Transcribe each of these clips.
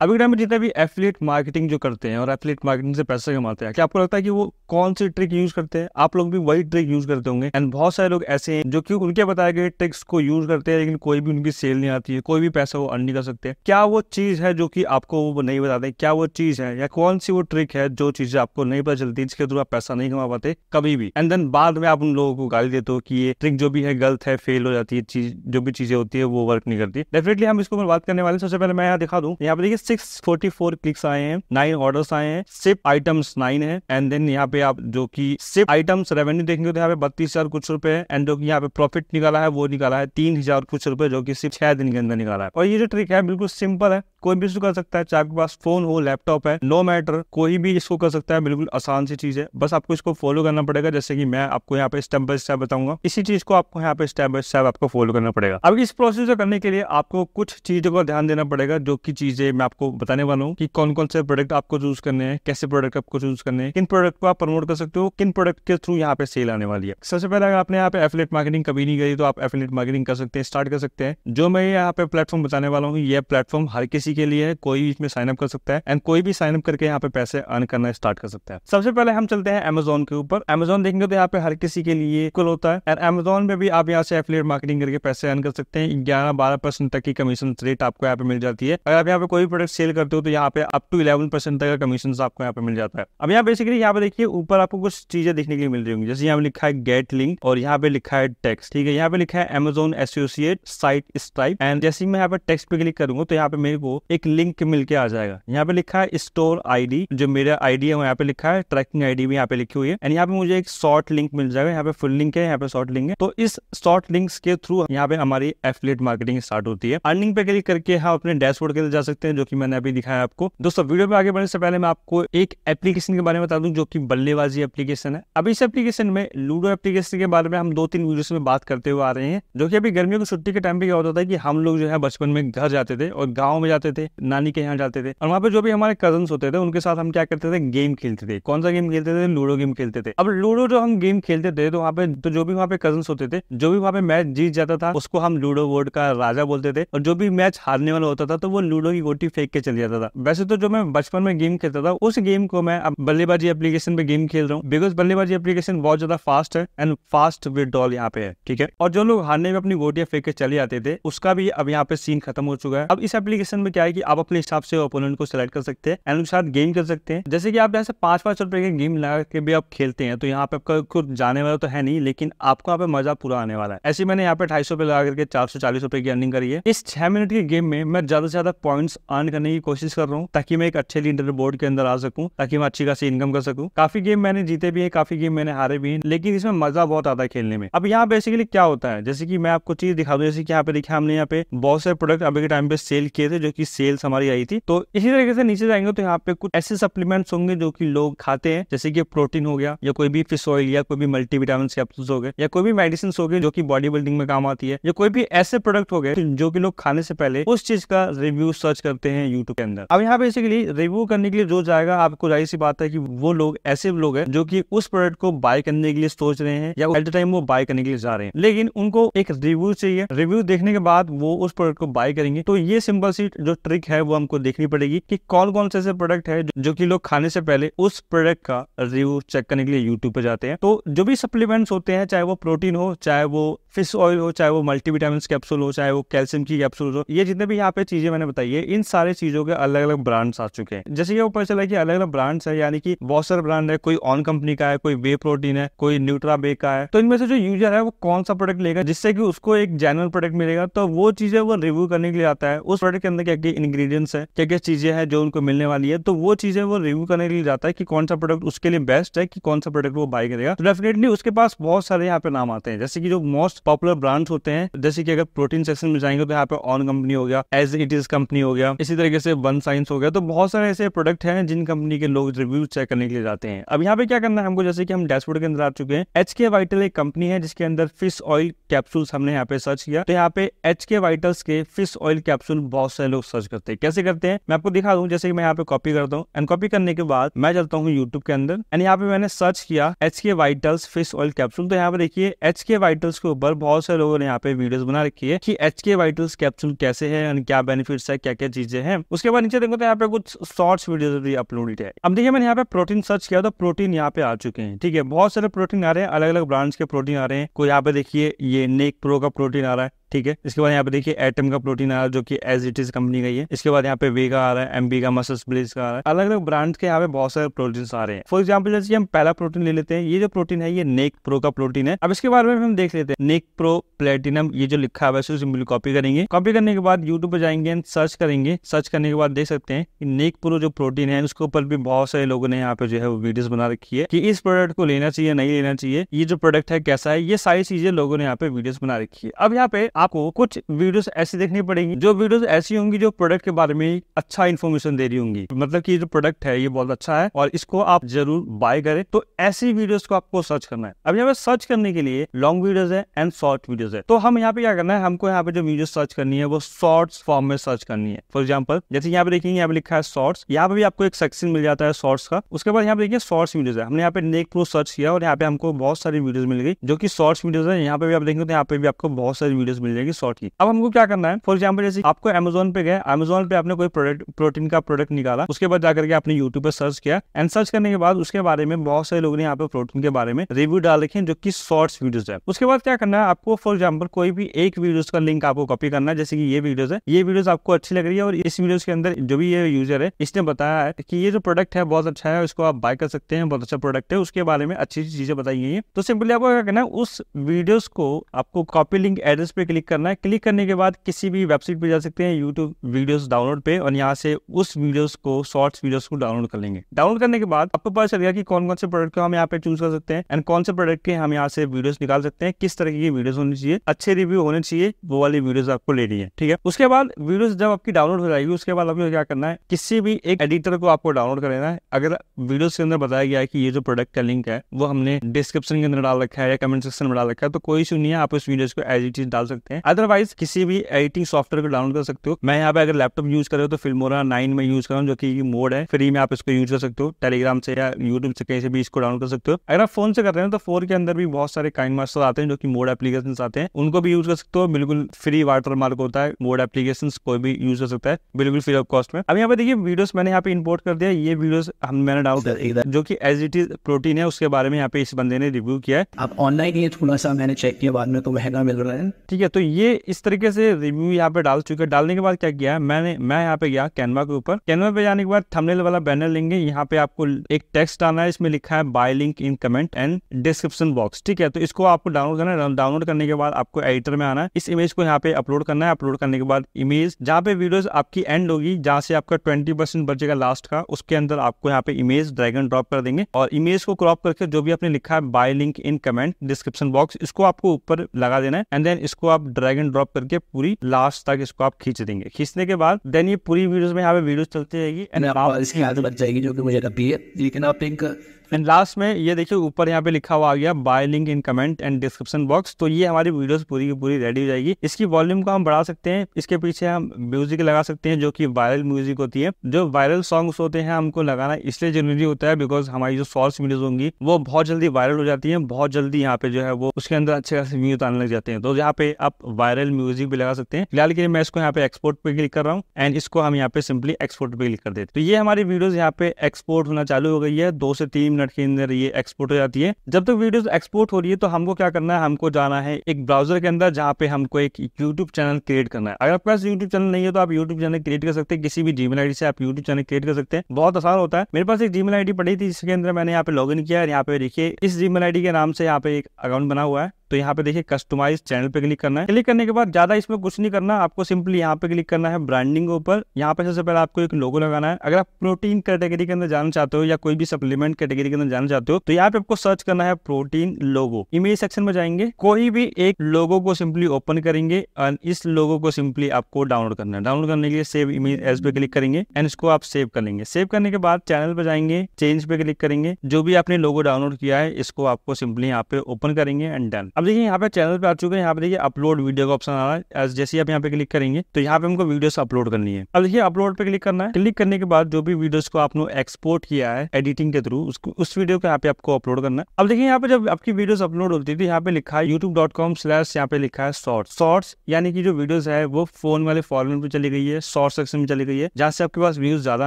अभी टाइम में जितने भी एफिलेट मार्केटिंग जो करते हैं और एफिलेट मार्केटिंग से पैसा कमाते हैं क्या आपको लगता है कि वो कौन सी ट्रिक यूज करते हैं आप लोग भी वही ट्रिक यूज करते होंगे एंड बहुत सारे लोग ऐसे हैं जो कि उनके बताए गए ट्रिक्स को यूज करते हैं लेकिन कोई भी उनकी सेल नहीं आती है कोई भी पैसा वो अर्न नहीं कर सकते क्या वो चीज है जो कि आपको वो नहीं बताते क्या वो चीज है या कौन सी वो ट्रिक है जो चीजें आपको नहीं पता चलती जिसके थ्रू आप पैसा नहीं कमा पाते कभी भी एंड देन बाद में आप उन लोगों को गाली देते हो कि ये ट्रिक जो भी है गलत है फेल हो जाती है चीज जो भी चीजें होती है वो वर्क नहीं करती डेफिनेटली हम इसको बात करने वाले सबसे पहले मैं यहाँ दिखा दूँ यहाँ पर देखिए सिक्स फोर्टी फोर क्लिक्स आए हैं नाइन ऑर्डर्स आए हैं सिर्फ आइटम्स नाइन है एंड देन यहाँ पे आप जो की सिर्फ आइटम्स रेवेन्यू देखेंगे तो यहाँ पे बत्तीस हजार कुछ रुपए है एंड जो की यहाँ पे प्रॉफिट निकाला है वो निकाला है तीन हजार कुछ रुपए जो की सिर्फ छह दिन के अंदर निकाला है और ये जो ट्रिक है बिल्कुल सिंपल है कोई भी इसको कर सकता है चाहे आपके पास फोन हो लैपटॉप है नो मैटर कोई भी इसको कर सकता है बिल्कुल आसान सी चीज है बस आपको इसको फॉलो करना पड़ेगा जैसे कि मैं आपको यहाँ पे स्टेप बाय स्टेप बताऊंगा इसी चीज को आपको यहाँ पे स्टेप बाय स्टेप आपको फॉलो करना पड़ेगा अब इस प्रोसेस को करने के लिए आपको कुछ चीजों का ध्यान देना पड़ेगा जो की चीजें मैं आपको आपको बताने वाला हूँ कि कौन कौन से प्रोडक्ट आपको चूज करने हैं कैसे प्रोडक्ट आपको चूज करने हैं किन प्रोडक्ट को आप प्रमोट कर सकते हो किन प्रोडक्ट के थ्रू यहाँ पे सेल आने वाली है सबसे पहले अगर आपने यहाँ पे एफिलेट मार्केटिंग कभी नहीं करी तो आप एफिलेट मार्केटिंग कर सकते हैं स्टार्ट कर सकते हैं जो मैं यहाँ पे प्लेटफॉर्म बताने वाला हूँ यह प्लेटफॉर्म हर किसी के लिए है कोई भी इसमें साइनअप कर सकता है एंड कोई भी साइनअप करके यहाँ पे पैसे अर्न करना स्टार्ट कर सकता है सबसे पहले हम चलते हैं अमेजोन के ऊपर अमेजोन देखेंगे तो यहाँ पे हर किसी के लिए इक्वल होता है एंड अमेजोन में भी आप यहाँ से एफिलेट मार्केटिंग करके पैसे अर्न कर सकते हैं ग्यारह बारह परसेंट तक की कमीशन रेट आपको यहाँ पे मिल जाती है अगर आप यहाँ पे कोई प्रोडक्ट अगर सेल करते हो तो यहाँ पे अप टू इलेवन परसेंट तक कमीशन आपको यहाँ पे मिल जाता है अब यहाँ बेसिकली यहाँ पे देखिए ऊपर आपको कुछ चीजें देखने के लिए मिल रही होंगी जैसे यहाँ पे लिखा है गेट लिंक और यहाँ पे लिखा है टेक्स ठीक है यहाँ पे लिखा है Amazon associate site stripe and जैसे मैं यहाँ पे टेक्स पे क्लिक करूंगा तो यहाँ पे मेरे को एक लिंक मिलकर आ जाएगा यहाँ पे लिखा है स्टोर आईडी जो मेरा आईडी है वो यहाँ पे लिखा है ट्रैकिंग आईडी भी यहाँ पे लिखी हुई है एंड यहाँ पे मुझे एक शॉर्ट लिंक मिल जाएगा यहाँ पे फुल लिंक है यहाँ पे शॉर्ट लिंक है तो इस शॉर्ट लिंक्स के थ्रू यहाँ पे हमारी एफिलेट मार्केटिंग स्टार्ट होती है अर्निंग पे क्लिक करके हम हाँ अपने डैशबोर्ड के लिए जा सकते हैं जो कि मैंने अभी दिखाया आपको दोस्तों वीडियो में आगे बढ़ने से पहले मैं आपको एक एप्लीकेशन के बारे में बता दूं जो कि बल्लेबाजी एप्लीकेशन है अब इस एप्लीकेशन में लूडो एप्लीकेशन के बारे में हम दो तीन वीडियो में बात करते हुए आ रहे हैं जो कि अभी गर्मियों की छुट्टी के टाइम पे क्या होता था कि हम लोग जो है बचपन में घर जाते थे और गाँव में जाते थे नानी के यहाँ जाते थे और वहाँ पे जो भी हमारे कजन होते थे उनके साथ हम क्या करते थे गेम खेलते थे कौन सा गेम खेलते थे लूडो गेम खेलते थे अब लूडो जो हम गेम खेलते थे तो वहाँ पे तो जो भी वहाँ पे कजन होते थे जो भी वहाँ पे मैच जीत जाता था उसको हम लूडो बोर्ड का राजा बोलते थे और जो भी मैच हारने वाला होता था तो वो लूडो की गोटी फेंक देख के चल जाता था वैसे तो जो मैं बचपन में गेम खेलता था उस गेम को मैं अब बल्लेबाजी एप्लीकेशन पे गेम खेल रहा हूँ बिकॉज बल्लेबाजी एप्लीकेशन बहुत ज्यादा फास्ट है एंड फास्ट विदड्रॉल यहाँ पे है ठीक है और जो लोग हारने में अपनी गोटियां फेंक के चले जाते थे उसका भी अब यहाँ पे सीन खत्म हो चुका है अब इस एप्लीकेशन में क्या है की आप अपने हिसाब से ओपोनेंट को सिलेक्ट कर सकते हैं एंड उसके साथ गेम खेल सकते हैं जैसे कि आप यहाँ से पांच पांच रुपए के गेम लगा के भी आप खेलते हैं तो यहाँ पे आपका खुद जाने वाला तो है नहीं लेकिन आपको यहाँ पे मजा पूरा आने वाला है ऐसे मैंने यहाँ पे ढाई सौ लगा करके चार सौ चालीस रुपए की अर्निंग करी है इस छह मिनट के गेम में मैं ज्यादा से ज्यादा पॉइंट्स अर्न अर्न करने की कोशिश कर रहा हूँ ताकि मैं एक अच्छे लीडर बोर्ड के अंदर आ सकूँ ताकि मैं अच्छी खासी इनकम कर सकूँ काफी गेम मैंने जीते भी है काफी गेम मैंने हारे भी है लेकिन इसमें मजा बहुत आता है खेलने में अब यहाँ बेसिकली क्या होता है जैसे की मैं आपको चीज दिखा दू जैसे यहाँ पे देखिए हमने यहाँ पे बहुत सारे प्रोडक्ट अभी के टाइम पे सेल किए थे जो की सेल्स हमारी आई थी तो इसी तरीके से नीचे जाएंगे तो यहाँ पे कुछ ऐसे सप्लीमेंट्स होंगे जो की लोग खाते हैं जैसे की प्रोटीन हो गया या कोई भी फिश ऑयल या कोई भी मल्टीविटामिन कैप्सूल हो गए या कोई भी मेडिसिन हो गए जो की बॉडी बिल्डिंग में काम आती है या कोई भी ऐसे प्रोडक्ट हो गए जो की लोग खाने से पहले उस चीज का रिव्यू सर्च करते हैं हैं यूट्यूब के अंदर अब यहाँ बेसिकली रिव्यू करने के लिए जो जाएगा आपको जाहिर सी बात है कि वो लोग ऐसे लोग हैं जो कि उस प्रोडक्ट को बाय करने के लिए सोच रहे हैं या एट द टाइम वो बाय करने के लिए जा रहे हैं लेकिन उनको एक रिव्यू चाहिए रिव्यू देखने के बाद वो उस प्रोडक्ट को बाय करेंगे तो ये सिंपल सी जो ट्रिक है वो हमको देखनी पड़ेगी कि कौन कौन से ऐसे प्रोडक्ट है जो कि लोग खाने से पहले उस प्रोडक्ट का रिव्यू चेक करने के लिए यूट्यूब पे जाते हैं तो जो भी सप्लीमेंट्स होते हैं चाहे वो प्रोटीन हो चाहे वो फिश ऑयल हो चाहे वो मल्टीविटामिन कैप्सूल हो चाहे वो कैल्शियम की कैप्सूल हो ये जितने भी यहाँ पे चीजें मैंने बताई है इन सारे सारी चीजों के अलग अलग ब्रांड्स आ चुके हैं जैसे कि ऊपर चला कि अलग अलग ब्रांड्स है यानी कि बहुत ब्रांड है कोई ऑन कंपनी का है कोई वे प्रोटीन है कोई न्यूट्रा बे का है तो इनमें से जो यूजर है वो कौन सा प्रोडक्ट लेगा जिससे कि उसको एक जेनुअल प्रोडक्ट मिलेगा तो वो चीजें वो रिव्यू करने के लिए आता है उस प्रोडक्ट के अंदर क्या क्या इंग्रीडियंट्स है क्या क्या चीजें हैं जो उनको मिलने वाली है तो वो चीजें वो रिव्यू करने के लिए जाता है कि कौन सा प्रोडक्ट उसके लिए बेस्ट है कि कौन सा प्रोडक्ट वो बाय करेगा तो डेफिनेटली उसके पास बहुत सारे यहाँ पे नाम आते हैं जैसे कि जो मोस्ट पॉपुलर ब्रांड्स होते हैं जैसे कि अगर प्रोटीन सेक्शन में जाएंगे तो यहाँ पे ऑन कंपनी हो गया एज इट इज कंपनी हो गया इसी तरीके से वन साइंस हो गया तो बहुत सारे ऐसे प्रोडक्ट हैं जिन कंपनी के लोग रिव्यू चेक करने के लिए जाते हैं अब यहाँ पे क्या करना है हमको जैसे कि हम डैशबोर्ड के अंदर आ चुके हैं एच के वाइटल एक कंपनी है जिसके अंदर फिश ऑयल कैप्सूल हमने यहाँ पे सर्च किया तो यहाँ पे एच के वाइटल्स के फिश ऑयल कैप्सूल बहुत सारे लोग सर्च करते हैं कैसे करते हैं मैं आपको दिखा दूँ जैसे कि मैं यहाँ पे कॉपी करता हूँ एंड कॉपी करने के बाद मैं चलता हूँ यूट्यूब के अंदर एंड यहाँ पे मैंने सर्च किया एच के वाइटल्स फिश ऑयल कैप्सूल तो यहाँ पे देखिए एच के वाइटल्स के ऊपर बहुत सारे लोगों ने यहाँ पे वीडियो बना रखी है कि एच के वाइटल्स कैप्सूल कैसे है एंड क्या बेनिफिट्स है क्या क्या चीजें हैं हैं उसके बाद नीचे देखो तो यहाँ पे कुछ शॉर्ट्स वीडियो भी अपलोडेड है अब देखिए मैंने यहाँ पे प्रोटीन सर्च किया तो प्रोटीन यहाँ पे आ चुके हैं ठीक है बहुत सारे प्रोटीन आ रहे हैं अलग अलग ब्रांड्स के प्रोटीन आ रहे हैं कोई यहाँ पे देखिए ये नेक प्रो का प्रोटीन आ रहा है ठीक है इसके बाद यहाँ पे देखिए एटम का प्रोटीन आ रहा है जो कि एज इट इज कंपनी का ही है इसके बाद यहाँ पे वे का आ रहा है एमबी का मसल्स ब्लेस का आ रहा है अलग अलग ब्रांड के यहाँ पे बहुत सारे प्रोटीन आ रहे हैं फॉर एग्जाम्पल जैसे हम पहला प्रोटीन ले लेते हैं ये जो प्रोटीन है ये नेक प्रो का प्रोटीन है अब इसके बारे में हम देख लेते हैं नेक प्रो प्लेटिनम ये जो लिखा है वैसे उसे कॉपी करेंगे कॉपी करने के बाद यूट्यूब पर जाएंगे सर्च करेंगे सर्च करने के बाद देख सकते हैं कि नेक प्रो जो प्रोटीन है उसके ऊपर भी बहुत सारे लोगों ने यहाँ पे जो है वो वीडियो बना रखी है कि इस प्रोडक्ट को लेना चाहिए नहीं लेना चाहिए ये जो प्रोडक्ट है कैसा है ये सारी चीजें लोगों ने यहाँ पे वीडियोस बना रखी है अब यहाँ पे आपको कुछ वीडियोस ऐसी देखनी पड़ेगी जो वीडियोस ऐसी होंगी जो प्रोडक्ट के बारे में अच्छा इन्फॉर्मेशन दे रही होंगी मतलब कि जो प्रोडक्ट है ये बहुत अच्छा है और इसको आप जरूर बाय करें तो ऐसी वीडियोस को आपको सर्च करना है अब यहाँ पे सर्च करने के लिए लॉन्ग वीडियोज है एंड शॉर्ट वीडियोज है तो हम यहाँ पे क्या करना है हमको यहाँ पे जो वीडियो सर्च करनी है वो शॉर्ट्स फॉर्म में सर्च करनी है फॉर एग्जाम्पल जैसे यहाँ पे देखेंगे यहाँ पे लिखा है शॉर्ट्स यहाँ पे भी आपको एक सेक्शन मिल जाता है शॉर्ट्स का उसके बाद यहाँ पे देखिए शॉर्ट्स वीडियोज है हमने यहाँ पे नेक प्रो सर्च किया और यहाँ पे हमको बहुत सारी वीडियोज मिल गई जो की शॉर्ट्स वीडियोज है यहाँ पे भी आप देखेंगे तो यहाँ पे भी आपको बहुत सारी वीडियोज मिल जाएगी शॉर्ट की अब हमको क्या करना है फॉर एग्जाम्पल जैसे आपको अमेजोन पे गए अमेजोन पे आपने कोई प्रोडक्ट प्रोटीन का प्रोडक्ट निकाला उसके बाद जाकर के आपने यूट्यूब पर सर्च किया एंड सर्च करने के बाद उसके बारे में बहुत सारे लोगों ने यहाँ पे प्रोटीन के बारे में रिव्यू डाल रखे जो की शॉर्ट्स वीडियो है उसके बाद क्या करना है आपको फॉर एग्जाम्पल कोई भी एक वीडियो का लिंक आपको कॉपी करना है जैसे की ये वीडियो है ये वीडियो आपको अच्छी लग रही है और इस वीडियो के अंदर जो भी ये यूजर है इसने बताया है कि ये जो प्रोडक्ट है बहुत अच्छा है इसको आप बाय कर सकते हैं बहुत अच्छा प्रोडक्ट है उसके बारे में अच्छी अच्छी चीजें बताई गई है तो सिंपली आपको क्या करना है उस वीडियोज को आपको कॉपी लिंक एड्रेस पे क्लिक क्लिक करना है क्लिक करने के बाद किसी भी वेबसाइट पे जा सकते हैं यूट्यूब वीडियोस डाउनलोड पे और यहाँ से उस वीडियोस को शॉर्ट्स वीडियोस को डाउनलोड कर लेंगे डाउनलोड करने के बाद आपको पता चलेगा कि कौन कौन से प्रोडक्ट को हम यहाँ पे चूज कर सकते हैं एंड कौन से प्रोडक्ट के हम यहाँ से वीडियोस निकाल सकते हैं किस तरह की वीडियो होनी चाहिए अच्छे रिव्यू होने चाहिए वो वाली वीडियोस आपको लेनी है ठीक है उसके बाद वीडियो जब आपकी डाउनलोड हो जाएगी उसके बाद आपको क्या करना है किसी भी एक एडिटर को आपको डाउनलोड कर लेना है अगर वीडियो के अंदर बताया गया है कि ये जो प्रोडक्ट का लिंक है वो हमने डिस्क्रिप्शन के अंदर डाल रखा है या कमेंट सेक्शन में डाल रखा है तो कोई इशू नहीं है आप उस वीडियो को एज इट इज डाल सकते हैं सकते हैं अदरवाइज किसी भी एडिटिंग सॉफ्टवेयर को डाउनलोड कर सकते हो मैं यहाँ पे अगर लैपटॉप यूज कर रहे हो तो फिल्मोरा नाइन में यूज कर रहा हूँ जो की मोड है फ्री में आप इसको यूज कर सकते हो टेलीग्राम से या यूट्यूब से कहीं से भी इसको डाउनलोड कर सकते हो अगर आप फोन से कर रहे हो तो फोन के अंदर भी बहुत सारे काइन मास्टर आते हैं जो की मोड एप्लीकेशन आते हैं उनको भी यूज कर सकते हो बिल्कुल फ्री वाटर मार्क होता है मोड एप्लीकेशन कोई भी यूज कर सकता है बिल्कुल फ्री ऑफ कॉस्ट में अब यहाँ पे देखिए वीडियोस मैंने यहाँ पे इंपोर्ट कर दिया ये वीडियोस हम मैंने डाउनलोड जो कि एज इट इज प्रोटीन है उसके बारे में यहाँ पे इस बंदे ने रिव्यू किया है आप ऑनलाइन ये थोड़ा सा मैंने चेक किया बाद में तो महंगा मिल रहा है ठीक है तो तो ये इस तरीके से रिव्यू यहाँ पे डाल चुके डालने के बाद क्या किया है मैंने मैं यहाँ पे गया कैनवा के ऊपर कैनवा पे जाने के बाद थंबनेल वाला बैनर लेंगे यहाँ पे आपको एक टेक्स्ट आना है इसमें लिखा है buy link in comment and description box ठीक है तो इसको आपको डाउनलोड करना है डाउनलोड करने के बाद आपको एडिटर में आना है इस इमेज को यहाँ पे अपलोड करना है अपलोड करने के बाद इमेज जहाँ पे वीडियो आपकी एंड होगी जहाँ से आपका ट्वेंटी परसेंट बचेगा लास्ट का उसके अंदर आपको यहाँ पे इमेज ड्रैगन ड्रॉप कर देंगे और इमेज को क्रॉप करके जो भी आपने लिखा है buy link in comment description box इसको आपको ऊपर लगा देना है एंड देन इसको आप ड्रैग एंड ड्रॉप करके पूरी लास्ट तक इसको आप खींच देंगे खींचने के बाद देन ये पूरी वीडियोस में यहाँ पे वीडियोस चलती रहेगी एंड बच जाएगी जो कि मुझे लगती है लेकिन आप एक एंड लास्ट में ये देखिए ऊपर यहाँ पे लिखा हुआ आ गया buy link in comment and description box तो ये हमारी वीडियोस पूरी की पूरी रेडी हो जाएगी इसकी वॉल्यूम को हम बढ़ा सकते हैं इसके पीछे हम म्यूजिक लगा सकते हैं जो कि वायरल म्यूजिक होती है जो वायरल सॉन्ग्स होते हैं हमको लगाना इसलिए जरूरी होता है बिकॉज हमारी जो सॉर्स वीडियोज होंगी वो बहुत जल्दी वायरल हो जाती है बहुत जल्दी यहाँ पे जो है वो उसके अंदर अच्छे खासे व्यूज आने लग जाते हैं तो यहाँ पे आप वायरल म्यूजिक भी लगा सकते हैं फिलहाल के लिए मैं इसको यहाँ पे एक्सपोर्ट पे क्लिक कर रहा हूँ एंड इसको हम यहाँ पे सिंपली एक्सपोर्ट पे क्लिक कर देते तो ये हमारी वीडियोज यहाँ पे एक्सपोर्ट होना चालू हो गई है दो से तीन मिनट के अंदर ये एक्सपोर्ट हो जाती है जब तक वीडियो एक्सपोर्ट हो रही है तो हमको क्या करना है हमको जाना है एक ब्राउजर के अंदर जहाँ पे हमको एक यूट्यूब चैनल क्रिएट करना है अगर आपके पास यूट्यूब चैनल नहीं है तो आप यूट्यूब चैनल क्रिएट कर सकते हैं किसी भी जीमेल आईडी से आप यूट्यूब चैनल क्रिएट कर सकते हैं बहुत आसान होता है मेरे पास एक जीमेल आईडी पड़ी थी जिसके अंदर मैंने यहाँ पे लॉग इन किया यहाँ पे देखिए इस जीमेल आईडी के नाम से यहाँ पे एक अकाउंट बना हुआ है तो यहाँ पे देखिए कस्टमाइज चैनल पे क्लिक करना है क्लिक करने के बाद ज्यादा इसमें कुछ नहीं करना आपको सिंपली यहाँ पे क्लिक करना है ब्रांडिंग के ऊपर यहाँ पे सबसे पहले आपको एक लोगो लगाना है अगर आप प्रोटीन कैटेगरी के अंदर जाना चाहते हो या कोई भी सप्लीमेंट कैटेगरी के अंदर जाना चाहते हो तो यहाँ पे आपको सर्च करना है प्रोटीन लोगो इमेज सेक्शन में जाएंगे कोई भी एक लोगो को सिंपली ओपन करेंगे एंड इस लोगो को सिंपली आपको डाउनलोड करना है डाउनलोड करने के लिए सेव इमेज एस पे क्लिक करेंगे एंड इसको आप सेव कर लेंगे सेव करने के बाद चैनल पे जाएंगे चेंज पे क्लिक करेंगे जो भी आपने लोगो डाउनलोड किया है इसको आपको सिंपली यहाँ पे ओपन करेंगे एंड डन अब देखिए यहाँ पे चैनल पे आ चुके हैं यहाँ पे देखिए अपलोड वीडियो का ऑप्शन आ रहा है जैसे ही आप यहाँ पे क्लिक करेंगे तो यहाँ पे हमको वीडियोस अपलोड करनी है अब देखिए अपलोड पे क्लिक करना है क्लिक करने के बाद जो भी वीडियोस को आपने एक्सपोर्ट किया है एडिटिंग के थ्रू उसको उस वीडियो को यहाँ पे आपको अपलोड करना है अब देखिए यहाँ पे जब आपकी वीडियो अपलोड होती है तो यहाँ पे लिखा है यूट्यूब डॉट कॉम स्लैश यहाँ पे लिखा है शॉर्ट शॉर्ट्स यानी कि जो वीडियोज है वो फोन वाले फॉर्मेट में चली गई है शॉर्ट सेक्शन में चली गई है जहाँ से आपके पास व्यूज ज्यादा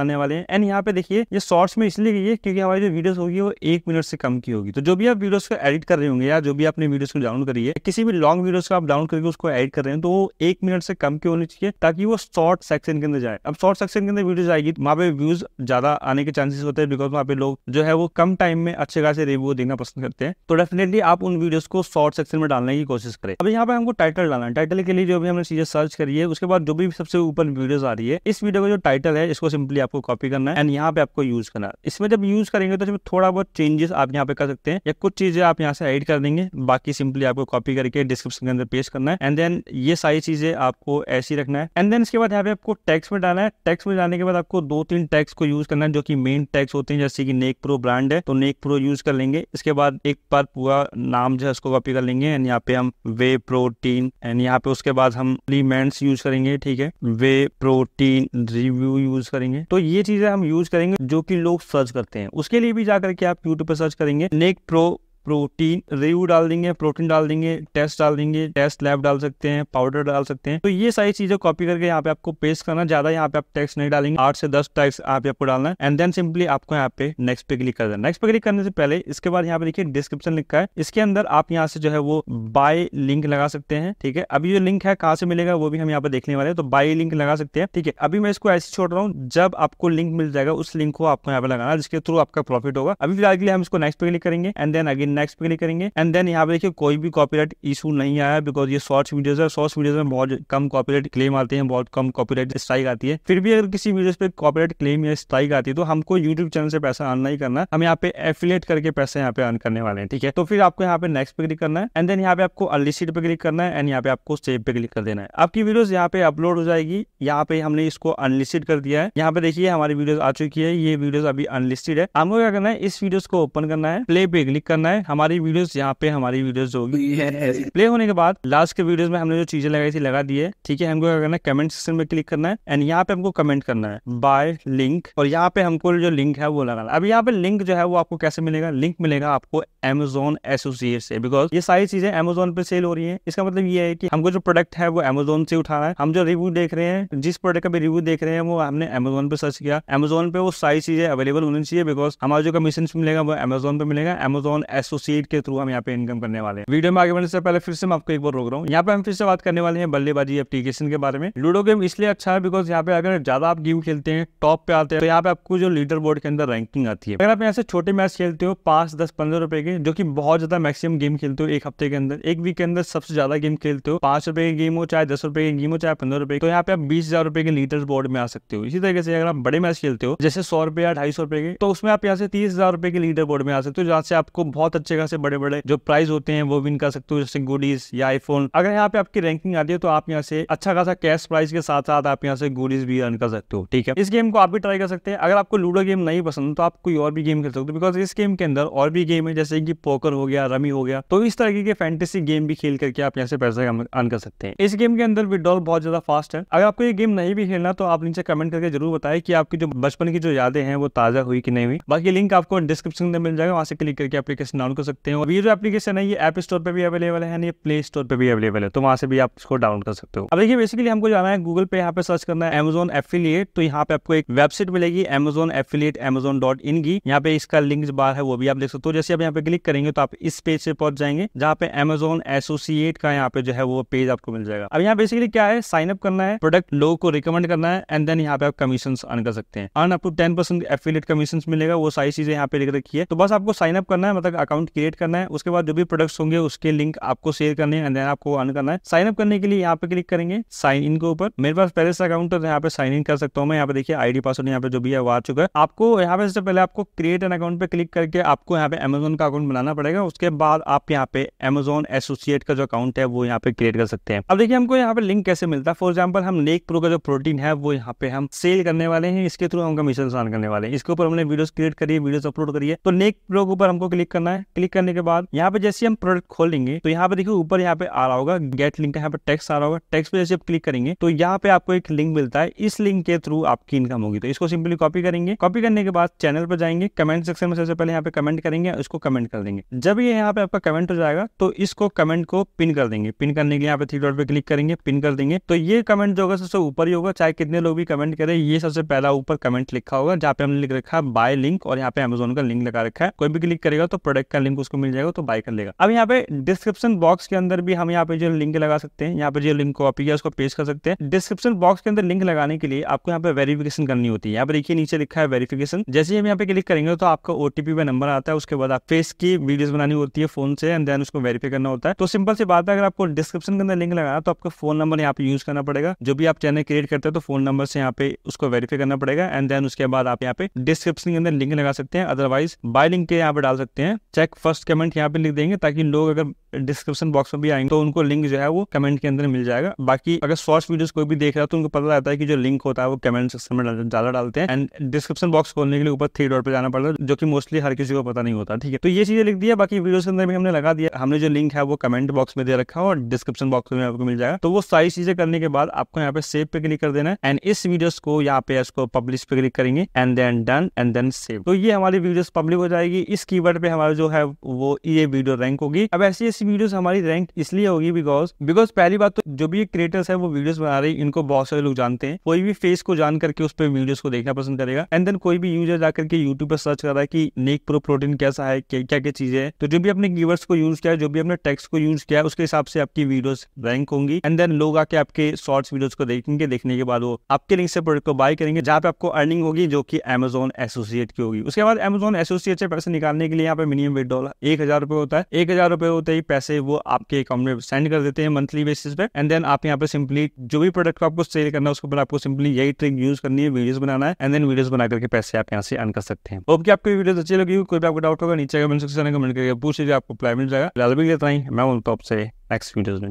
आने वाले हैं एंड यहाँ पे देखिए ये शॉर्ट्स में इसलिए गई है क्योंकि हमारी जो वीडियो होगी वो एक मिनट से कम की होगी तो जो भी आप वीडियो को एडिट कर रहे होंगे या जो भी आपने वीडियोस डाउनलोड करिए किसी भी लॉन्ग वीडियोस का आप डाउनलोड करके उसको एड कर रहे हैं तो वो एक मिनट से कम के होनी चाहिए ताकि वो शॉर्ट सेक्शन के अंदर जाए अब शॉर्ट सेक्शन के अंदर वीडियो आएगी वहाँ पे व्यूज ज्यादा आने के चांसेस होते हैं बिकॉज वहाँ पे लोग जो है वो कम टाइम में अच्छे खासे रिव्यू देना पसंद करते हैं तो डेफिनेटली आप उन वीडियोज को शॉर्ट सेक्शन में डालने की कोशिश करें अब यहाँ पे हमको टाइटल डालना है टाइटल के लिए जो भी हमने चीजें सर्च करी है उसके बाद जो भी सबसे ऊपर वीडियोज आ रही है इस वीडियो का जो टाइटल है इसको सिंपली आपको कॉपी करना है एंड यहाँ पे आपको यूज करना है इसमें जब यूज करेंगे तो थोड़ा बहुत चेंजेस आप यहाँ पे कर सकते हैं या कुछ चीजें आप यहाँ से एड कर देंगे बाकी सिंपली आपको कॉपी करके डिस्क्रिप्शन के अंदर पेश करना है एंड देन ये सारी चीजें आपको ऐसी रखना है एंड देन इसके बाद यहाँ पे आपको टैक्स में डालना है टैक्स में डालने के बाद आपको दो तीन टैक्स को यूज करना है जो की मेन टैक्स होते हैं जैसे की नेक प्रो ब्रांड है तो नेक प्रो यूज कर लेंगे इसके बाद एक बार पूरा नाम जो है उसको कॉपी कर लेंगे एंड यहाँ पे हम वे प्रोटीन एंड यहाँ पे उसके बाद हम प्लीमेंट्स यूज करेंगे ठीक है वे प्रोटीन रिव्यू यूज करेंगे तो ये चीजें हम यूज करेंगे जो कि लोग सर्च करते हैं उसके लिए भी जाकर के आप यूट्यूब पर सर्च करेंगे नेक प्रो प्रोटीन रेव डाल देंगे प्रोटीन डाल देंगे टेस्ट डाल देंगे टेस्ट लैब डाल सकते हैं पाउडर डाल सकते हैं तो ये सारी चीजें कॉपी करके यहाँ पे आपको पेस्ट करना ज्यादा यहाँ पे आप टेक्स नहीं डालेंगे आठ से दस टैक्स आप आपको डालना है एंड देन सिंपली आपको यहाँ पे नेक्स्ट पे क्लिक कर देना नेक्स्ट पे क्लिक करने से पहले इसके बाद यहाँ पे देखिए डिस्क्रिप्शन लिखा है इसके अंदर आप यहाँ से जो है वो बाय लिंक लगा सकते हैं ठीक है अभी जो लिंक है कहाँ से मिलेगा वो भी हम यहाँ पे देखने वाले हैं तो बाय लिंक लगा सकते हैं ठीक है अभी मैं इसको ऐसे छोड़ रहा हूँ जब आपको लिंक मिल जाएगा उस लिंक को आपको यहाँ पे लगाना जिसके थ्रू आपका प्रॉफिट होगा अभी फिलहाल के लिए हम इसको नेक्स्ट पे क्लिक करेंगे एंड देन अगेन नेक्स्ट पे क्लिक करेंगे एंड देन यहाँ पे देखिए कोई भी कॉपीराइट इशू नहीं आया बिकॉज ये शॉर्ट्स वीडियोस है शॉर्ट्स वीडियोस में बहुत कम कॉपीराइट क्लेम आते हैं बहुत कम कॉपीराइट स्ट्राइक आती है फिर भी अगर किसी वीडियो पे कॉपीराइट क्लेम या स्ट्राइक आती है तो हमको यूट्यूब चैनल से पैसा अर्न नहीं करना हम यहाँ पे एफिलेट करके पैसे यहाँ पे अर्न करने वाले हैं ठीक है तो फिर आपको यहाँ पे नेक्स्ट पे क्लिक करना है एंड देन यहाँ पे आपको सीट पे क्लिक करना है एंड यहाँ पे आपको सेव पे क्लिक कर देना है आपकी वीडियोज यहाँ पे अपलोड हो जाएगी यहाँ पे हमने इसको अनलिस्टेड कर दिया है यहाँ पे देखिए हमारी वीडियोस आ चुकी है ये वीडियोस अभी अनलिस्टेड है हमको क्या करना है इस वीडियोस को ओपन करना है प्ले पे क्लिक करना है हमारी वीडियोस यहाँ पे हमारी वीडियोस होगी yes. प्ले होने के बाद लास्ट के वीडियोस में हमने जो चीजें लगाई थी लगा दी है ठीक है हमको क्या करना है कमेंट सेक्शन में क्लिक करना है एंड यहाँ पे हमको कमेंट करना है बाय लिंक और यहाँ पे हमको जो लिंक है वो लगाना है अब यहाँ पे लिंक जो है वो आपको कैसे मिलेगा लिंक मिलेगा आपको एमेजोन एसोसिएट से बिकॉज ये सारी चीजें एमेजोन पे सेल हो रही है इसका मतलब ये है कि हमको जो प्रोडक्ट है वो एमेजोन से उठाना है हम जो रिव्यू देख रहे हैं जिस प्रोडक्ट का भी रिव्यू देख रहे हैं वो हमने एमेजोन पे सर्च किया एमेजोन पे वो सारी चीजें अवेलेबल होनी चाहिए बिकॉज हमारा जो कमीशन मिलेगा वो एमेजोन पे मिलेगा एमेजोन एस सो सीट के थ्रू हम यहाँ पे इनकम करने वाले हैं वीडियो में आगे बढ़ने से पहले फिर से मैं आपको एक बार रोक रहा हूँ यहाँ पे हम फिर से बात करने वाले हैं बल्लेबाजी एप्लीकेशन के बारे में लूडो गेम इसलिए अच्छा है बिकॉज यहाँ पे अगर ज्यादा आप गेम खेलते हैं टॉप पे आते हैं तो यहाँ पे आपको जो लीडर बोर्ड के अंदर रैंकिंग आती है अगर आप यहाँ से छोटे मैच खेलते हो पांच दस पंद्रह रुपए के जो की बहुत ज्यादा मैक्सिमम गेम खेलते हो एक हफ्ते के अंदर एक वीक के अंदर सबसे ज्यादा गेम खेलते हो पांच रुपए की गेम हो चाहे दस रुपए की गेम हो चाहे पंद्रह रुपए तो यहाँ पे आप बीस हजार रुपए के लीडर बोर्ड में आ सकते हो इसी तरीके से अगर आप बड़े मैच खेलते हो जैसे सौ रुपए या ढाई सौ रुपए के तो उसमें आप यहाँ से तीस हजार रुपए के लीडर बोर्ड में आ सकते हो जहाँ से आपको बहुत अच्छे खासे बड़े बड़े जो प्राइज होते हैं वो विन कर सकते हो जैसे गुडीज या आईफोन अगर यहाँ पे आपकी रैंकिंग आती है तो आप यहाँ से अच्छा खासा कैश प्राइस के साथ साथ आप यहाँ से गुडीज भी अर्न कर सकते हो ठीक है इस गेम को आप भी ट्राई कर सकते हैं अगर आपको लूडो गेम नहीं पसंद तो आप कोई और भी गेम खेल सकते हो बिकॉज इस गेम के अंदर और भी गेम है जैसे कि पोकर हो गया रमी हो गया तो इस तरीके के फैंटेसी गेम भी खेल करके आप यहाँ से पैसा अर्न कर सकते हैं इस गेम के अंदर विड्रॉल बहुत ज्यादा फास्ट है अगर आपको ये गेम नहीं भी खेलना तो आप नीचे कमेंट करके जरूर बताए कि आपकी जो बचपन की जो यादें हैं वो ताजा हुई कि नहीं हुई बाकी लिंक आपको डिस्क्रिप्शन में मिल जाएगा वहां से क्लिक करके एप्लीकेशन डाउन डाउन कर सकते हो अभी जो एप्लीकेशन है ये ऐप स्टोर पर भी अवेलेबल है ये प्ले स्टोर पर भी अवेलेबल है तो वहाँ से भी आप इसको डाउन कर सकते हो अब देखिए बेसिकली हमको जाना है गूगल पे यहाँ पे सर्च करना है एमेजोन एफिलियट तो यहाँ पे आपको एक वेबसाइट मिलेगी Amazon affiliate Amazon dot in की यहाँ पे इसका लिंक बार है वो भी आप देख सकते हो जैसे आप यहाँ पे क्लिक करेंगे तो आप इस पेज से पहुंच जाएंगे जहाँ पे एमेजोन एसोसिएट का यहाँ पे जो है वो पेज आपको मिल जाएगा अब यहाँ बेसिकली क्या है साइन अप करना है प्रोडक्ट लोग को रिकमेंड करना है एंड देन यहाँ पे आप कमीशन अर्न कर सकते हैं earn up to ten percent affiliate commission मिलेगा वो सारी चीजें यहाँ पे लिख रखी है तो बस आपको साइन अप करना है मतलब अकाउंट अकाउंट क्रिएट करना है उसके बाद जो भी प्रोडक्ट्स होंगे उसके लिंक आपको शेयर करने हैं एंड आपको अर्न करना है साइन अप करने के लिए यहाँ पे क्लिक करेंगे साइन इन के ऊपर मेरे पास पहले से अकाउंट है यहाँ पे साइन इन कर सकता हूँ मैं यहाँ पे देखिए आईडी पासवर्ड यहाँ पे जो भी है वो आ चुका है आपको यहाँ पे सबसे पहले आपको क्रिएट एन अकाउंट पे क्लिक करके आपको यहाँ पे अमेजोन का अकाउंट बनाना पड़ेगा उसके बाद आप यहाँ पे अमेजोन एसोसिएट का जो अकाउंट है वो यहाँ पे क्रिएट कर सकते हैं अब देखिए हमको यहाँ पे लिंक कैसे मिलता है फॉर एग्जाम्पल हम नेक प्रो का जो प्रोटीन है वो यहाँ पे हम सेल करने वाले हैं इसके थ्रू हम कमीशन करने वाले हैं इसके ऊपर हमने वीडियोस क्रिएट करी है वीडियोस अपलोड करिए तो नेक प्रो के ऊपर हमको क्लिक करना है क्लिक करने के बाद यहाँ पे जैसे हम प्रोडक्ट खोलेंगे तो यहाँ पे देखिए ऊपर यहाँ पे आ रहा होगा गेट लिंक का यहाँ पे टेक्स आ रहा होगा टेक्स पे जैसे आप क्लिक करेंगे तो यहाँ पे आपको एक लिंक मिलता है इस लिंक के थ्रू आपकी इनकम होगी तो इसको सिंपली कॉपी करेंगे कॉपी करने के बाद चैनल पर जाएंगे कमेंट सेक्शन में सबसे पहले यहाँ पे कमेंट करेंगे उसको कमेंट कर देंगे जब ये यहाँ पे आपका कमेंट हो जाएगा तो इसको कमेंट को पिन कर देंगे पिन करने के लिए यहाँ पे थ्री डॉट पे क्लिक करेंगे पिन कर देंगे तो ये कमेंट जो होगा सबसे ऊपर ही होगा चाहे कितने लोग भी कमेंट करें ये सबसे पहला ऊपर कमेंट लिखा होगा जहाँ पे हमने लिख रखा है बाय लिंक और यहाँ पे अमेजोन का लिंक लगा रखा है कोई भी क्लिक करेगा तो प्रोडक्ट का लिंक उसको मिल जाएगा तो बाय कर लेगा अब यहाँ पे डिस्क्रिप्शन बॉक्स के अंदर भी हम यहाँ पे जो लिंक लगा सकते हैं यहाँ पे जो लिंक कॉपी किया उसको पेश कर सकते हैं डिस्क्रिप्शन बॉक्स के अंदर लिंक लगाने के लिए आपको यहाँ पे वेरिफिकेशन करनी होती है यहाँ पर देखिए नीचे लिखा है वेरिफिकेशन जैसे हम यहाँ पे क्लिक करेंगे तो आपका ओटीपी पे नंबर आता है उसके बाद आप फेस की वीडियो बनानी होती है फोन से एंड देन उसको वेरीफाई करना होता है तो सिंपल सी बात है अगर आपको डिस्क्रिप्शन के अंदर लिंक लगाना तो आपको फोन नंबर यहाँ पे यूज करना पड़ेगा जो भी आप चैनल क्रिएट करते हैं तो फोन नंबर से यहाँ पे उसको वेरीफाई करना पड़ेगा एंड देन उसके बाद आप यहाँ पे डिस्क्रिप्शन के अंदर लिंक लगा सकते हैं अदरवाइज बाय लिंक के यहाँ पे डाल सकते हैं चेक फर्स्ट कमेंट यहाँ पे लिख देंगे ताकि लोग अगर डिस्क्रिप्शन बॉक्स में भी आएंगे तो उनको लिंक जो है वो कमेंट के अंदर मिल जाएगा बाकी अगर शॉर्ट वीडियोस कोई भी देख रहा है तो उनको पता रहता है कि जो लिंक होता है वो कमेंट सेक्शन में ज्यादा डालते हैं एंड डिस्क्रिप्शन बॉक्स खोलने के लिए ऊपर थ्री डॉट पर जाना पड़ता है जो कि मोस्टली हर किसी को पता नहीं होता ठीक है तो ये चीजें लिख दिया बाकी वीडियो के अंदर भी हमने लगा दिया हमने जो लिंक है वो कमेंट बॉक्स में दे रखा है और डिस्क्रिप्शन बॉक्स में आपको मिल जाएगा तो वो सारी चीजें करने के बाद आपको यहाँ पे सेव पे क्लिक कर देना है एंड इस वीडियोस को यहाँ पे इसको पब्लिश पे क्लिक करेंगे and then done and then save तो ये हमारी वीडियोस पब्लिक हो जाएगी इस कीवर्ड पे हमारे जो है वो ये वीडियो रैंक होगी अब ऐसी ऐसी वीडियोस हमारी रैंक इसलिए होगी बिकॉज बिकॉज पहली बात तो जो भी क्रिएटर्स है वो वीडियोस बना रही इनको बहुत सारे लोग जानते हैं कोई भी फेस को जान करके उस पर वीडियोस को देखना पसंद करेगा एंड देन कोई भी यूजर जाकर के यूट्यूब पर सर्च कर रहा है की नेक प्रो प्रोटीन कैसा है क्या क्या, क्या चीजें तो जो भी अपने गीवर्स को यूज किया जो भी अपने टेक्स को यूज किया उसके हिसाब से आपकी वीडियोस रैंक होंगी एंड देन लोग आके आपके शॉर्ट्स वीडियोस को देखेंगे देखने के बाद वो आपके लिंक से प्रोडक्ट को बाय करेंगे जहाँ पे आपको अर्निंग होगी जो की एमेजोन एसोसिएट की होगी उसके बाद एमेजोन एसोसिएट से पैसे निकालने के लिए यहाँ पे मिनिमम रुपये डॉलर एक हजार रुपये होता है एक हजार रुपये होते ही पैसे वो आपके अकाउंट में सेंड कर देते हैं मंथली बेसिस पे एंड देन आप यहाँ पे सिंपली जो भी प्रोडक्ट को आपको सेल करना है उसके ऊपर आपको सिंपली यही ट्रिक यूज करनी है वीडियो बनाना है एंड देन वीडियो बना करके पैसे आप यहाँ से अर्न कर सकते हैं ओके आपकी वीडियो अच्छी लगी कोई भी आपको डाउट होगा नीचे कमेंट सेक्शन में कमेंट करके पूछ लीजिए आपको प्लाई मिल जाएगा फिलहाल भी लेता ही मैं बोलता हूँ आपसे नेक्स्ट वीडियो में